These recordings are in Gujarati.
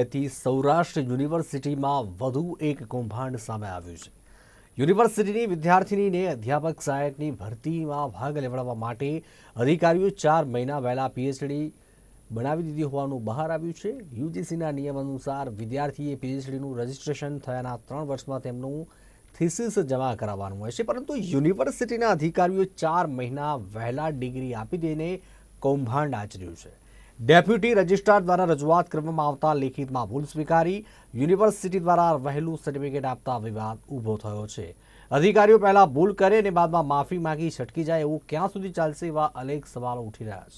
એથી સૌરાષ્ટ્ર યુનિવર્સિટીમાં વધુ એક કૌભાંડ સામે આવ્યું છે યુનિવર્સિટીની વિદ્યાર્થીનીને અધ્યાપક સહાયકની ભરતીમાં ભાગ લેવડાવવા માટે અધિકારીઓ ચાર મહિના પહેલાં પીએચડી બનાવી દીધી હોવાનું બહાર આવ્યું છે યુજીસીના નિયમ અનુસાર વિદ્યાર્થીએ પીએચડીનું રજિસ્ટ્રેશન થયાના ત્રણ વર્ષમાં તેમનું થીસીસ જમા કરાવવાનું હોય છે પરંતુ યુનિવર્સિટીના અધિકારીઓ ચાર મહિના વહેલા ડિગ્રી આપી દઈને કૌભાંડ આચર્યું છે ડેપ્યુટી રજિસ્ટ્રાર દ્વારા રજૂઆત કરવામાં આવતા લેખિતમાં ભૂલ સ્વીકારી યુનિવર્સિટી દ્વારા વહેલું સર્ટિફિકેટ આપતા વિવાદ ઊભો થયો છે અધિકારીઓ પહેલાં ભૂલ કરે અને બાદમાં માફી માગી છટકી જાય એવું ક્યાં સુધી ચાલશે એવા અનેક સવાલો ઉઠી રહ્યા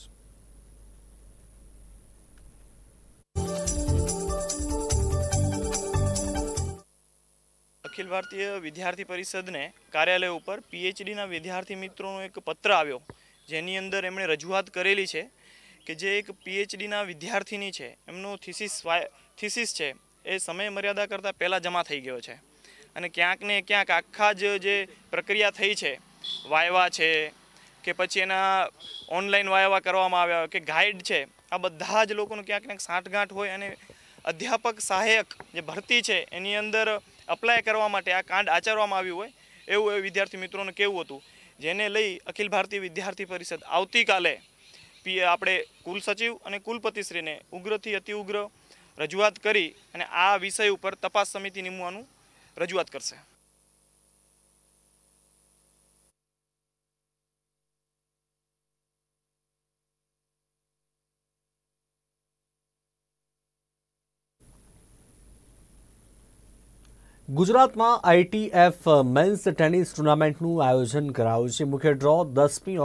છે અખિલ ભારતીય વિદ્યાર્થી પરિષદને કાર્યાલય ઉપર પીએચડીના વિદ્યાર્થી મિત્રોનો એક પત્ર આવ્યો જેની અંદર એમણે રજૂઆત કરેલી છે કે જે એક પીએચડીના વિદ્યાર્થીની છે એમનું થિસિસ થિસિસ છે એ સમય મર્યાદા કરતાં પહેલાં જમા થઈ ગયો છે અને ક્યાંક ને ક્યાંક આખા જ જે પ્રક્રિયા થઈ છે વાયવા છે કે પછી એના ઓનલાઈન વાયવા કરવામાં આવ્યા કે ગાઈડ છે આ બધા જ લોકોનું ક્યાંક ક્યાંક સાંઠગાંઠ હોય અને અધ્યાપક સહાયક જે ભરતી છે એની અંદર અપ્લાય કરવા માટે આ કાંડ આચરવામાં આવ્યું હોય એવું એ વિદ્યાર્થી મિત્રોનું કેવું હતું જેને લઈ અખિલ ભારતીય વિદ્યાર્થી પરિષદ આવતીકાલે આપણે કુલ સચિવ અને કુલપતિશ્રીને ઉગ્રથી અતિ ઉગ્ર રજૂઆત કરી અને આ વિષય ઉપર તપાસ સમિતિ નિમવાનું રજૂઆત કરશે ગુજરાતમાં આઈટીએફ મેન્સ ટેનિસ ટુર્નામેન્ટનું આયોજન કરાયું છે મુખ્ય ડ્રો દસમી